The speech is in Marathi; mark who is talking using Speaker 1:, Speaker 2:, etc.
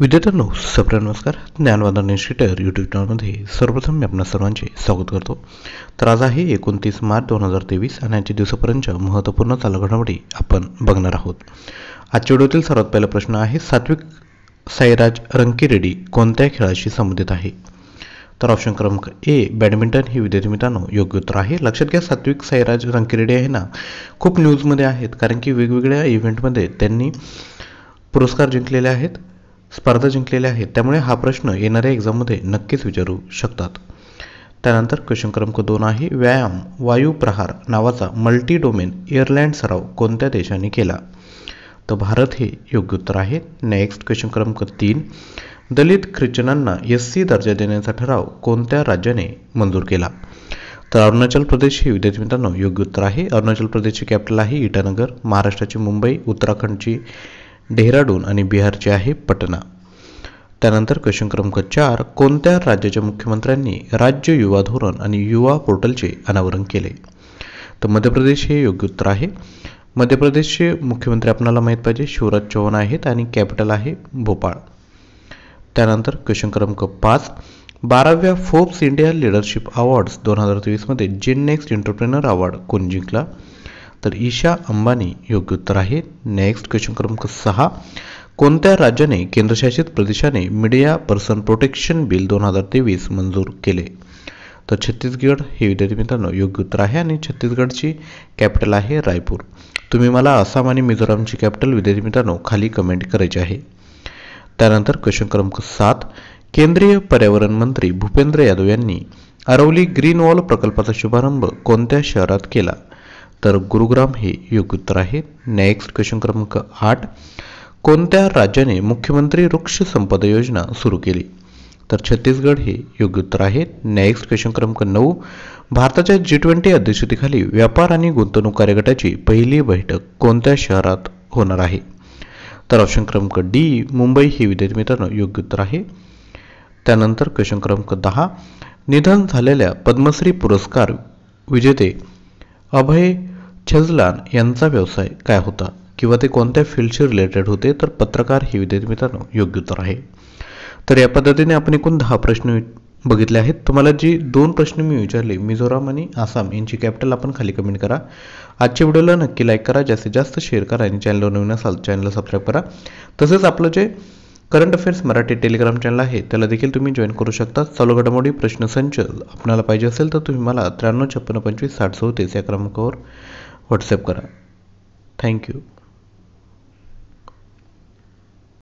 Speaker 1: विद्यार्थ्यांनो सप्र नमस्कार ज्ञानवादन इन्स्टिट्यूट यूट्यूब चॅनलमध्ये सर्वप्रथम मी आपल्या सर्वांचे स्वागत करतो तर आज आहे एकोणतीस मार्च दोन हजार तेवीस आणि आजच्या दिवसापर्यंत महत्त्वपूर्ण चालू घडामोडी आपण बघणार आहोत आजच्या व्हिडिओतील सर्वात पहिला प्रश्न आहे सात्विक साईराज रंकीरेड्डी कोणत्या खेळाशी संबंधित आहे तर ऑप्शन क्रमांक ए बॅडमिंटन हे विद्यार्थी मित्रांनो योग्य उत्तर आहे लक्षात घ्या सात्विक साईराज रंकीरेड्डी आहे ना खूप न्यूजमध्ये आहेत कारण की वेगवेगळ्या इव्हेंटमध्ये त्यांनी पुरस्कार जिंकलेले आहेत स्पर्धा जिंकलेल्या आहेत त्यामुळे हा प्रश्न येणाऱ्या एक्झाममध्ये नक्कीच विचारू शकतात त्यानंतर क्वेश्चन क्रमांक दोन आहे व्यायाम वायू प्रहार नावाचा मल्टी डोमेन एअरलँड सराव कोणत्या देशाने केला तर भारत हे योग्य उत्तर आहे नेक्स्ट क्वेश्चन क्रमांक तीन दलित ख्रिश्चनांना एस सी दर्जा देण्याचा ठराव कोणत्या राज्याने मंजूर केला तर अरुणाचल प्रदेश हे विद्यार्थी मित्रांनो योग्य उत्तर आहे अरुणाचल प्रदेशची कॅपिटल आहे इटानगर महाराष्ट्राची मुंबई उत्तराखंडची डेहराडून आणि बिहारचे आहे पटना त्यानंतर क्वेश्चन क्रमांक चार कोणत्या राज्याच्या मुख्यमंत्र्यांनी राज्य युवा धोरण आणि युवा पोर्टलचे अनावरण केले तर मध्य प्रदेश हे योग्य उत्तर आहे मध्य प्रदेशचे मुख्यमंत्री आपणाला माहीत पाहिजे शिवराज चौहान आहेत आणि कॅपिटल आहे भोपाळ त्यानंतर क्वेश्चन क्रमांक पाच बाराव्या फोर्ब्स इंडिया लिडरशिप अवॉर्ड्स दोन हजार तेवीसमध्ये जेन नेक्स्ट एंटरप्रेनर अवॉर्ड कोण जिंकला तर ईशा अंबानी योग्य उत्तर आहे नेक्स्ट क्वेश्चन क्रमांक सहा कोणत्या राज्याने केंद्रशासित प्रदेशाने मीडिया पर्सन प्रोटेक्शन बिल दोन हजार तेवीस मंजूर केले तर छत्तीसगड हे विद्यार्थी मित्रांनो योग्य उत्तर आहे आणि छत्तीसगडची कॅपिटल आहे रायपूर तुम्ही मला आसाम आणि मिझोरामची कॅपिटल विद्यार्थी मित्रांनो खाली कमेंट करायची आहे त्यानंतर क्वेश्चन क्रमांक सात केंद्रीय पर्यावरण मंत्री भूपेंद्र यादव यांनी अरवली ग्रीन वॉल प्रकल्पाचा शुभारंभ कोणत्या शहरात केला तर गुरुग्राम हे योग्य उत्तर आहे नेक्स्ट क्वेश्चन क्रमांक आठ कोणत्या राज्याने मुख्यमंत्री वृक्ष संपदा योजना सुरू केली तर छत्तीसगड हे योग्य उत्तर आहे नेक्स्ट क्वेश्चन क्रमांक नऊ भारताच्या जी ट्वेंटी अध्यक्षतेखाली व्यापार आणि गुंतवणूक कार्यगटाची पहिली बैठक कोणत्या शहरात होणार आहे तर ऑप्शन क्रमांक डी मुंबई हे विद्यार्थी मित्रांनो योग्य उत्तर आहे त्यानंतर क्वेश्चन क्रमांक दहा निधन झालेल्या पद्मश्री पुरस्कार विजेते अभय छजलान यांचा व्यवसाय काय होता किंवा ते कोणत्या फील्डशी रिलेटेड होते तर पत्रकार हे विद्यार्थी मित्रांनो योग्य उत्तर आहे तर या पद्धतीने आपण एकूण दहा प्रश्न बघितले आहेत तुम्हाला जी दोन प्रश्न मी विचारले मिझोराम आणि आसाम यांची कॅपिटल आपण खाली कमेंट करा आजच्या व्हिडिओला नक्की लाईक करा जास्तीत जास्त शेअर करा आणि चॅनलवर नवीन असाल चॅनलला सबस्क्राईब करा तसेच आपलं जे current affairs Marathi Telegram channel आहे त्याला देखील तुम्ही जॉईन करू शकता चालू घडामोडी संच आपणाला पाहिजे असेल तर तुम्ही मला त्र्याण्णव छप्पन्न पंचवीस साठ चौतीस या क्रमांकावर व्हॉट्सअप करा थँक्यू